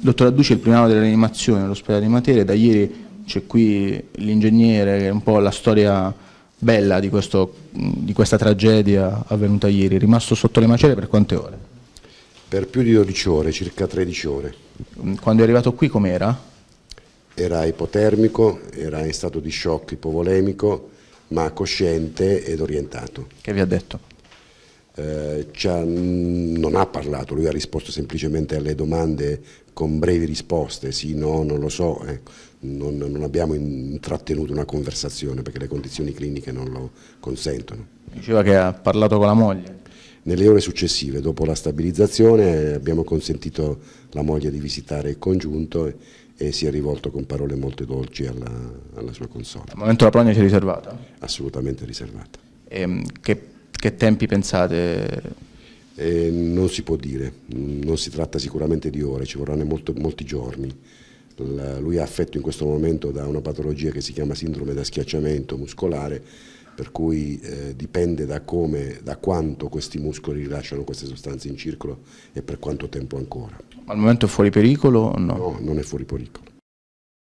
Dottor Adduce è il primario della rianimazione all'ospedale di Matera, da ieri c'è qui l'ingegnere che è un po' la storia bella di, questo, di questa tragedia avvenuta ieri, è rimasto sotto le macerie per quante ore? Per più di 12 ore, circa 13 ore. Mm, quando è arrivato qui com'era? Era ipotermico, era in stato di shock ipovolemico, ma cosciente ed orientato. Che vi ha detto? eh, ha, non ha parlato, lui ha risposto semplicemente alle domande con brevi risposte, sì, no, non lo so, eh. non, non, abbiamo intrattenuto una conversazione perché le condizioni cliniche non lo consentono. Diceva che ha parlato con la moglie? Nelle ore successive, dopo la stabilizzazione, abbiamo consentito alla moglie di visitare il congiunto e si è rivolto con parole molto dolci alla, alla sua consorte. Al momento la prognosi è riservata? Assolutamente riservata. E, ehm, che che tempi pensate? Eh, non si può dire, mm, non si tratta sicuramente di ore, ci vorranno molto, molti giorni. La, lui è affetto in questo momento da una patologia che si chiama sindrome da schiacciamento muscolare, per cui eh, dipende da, come, da quanto questi muscoli rilasciano queste sostanze in circolo e per quanto tempo ancora. Al momento è fuori pericolo o no? No, non è fuori pericolo.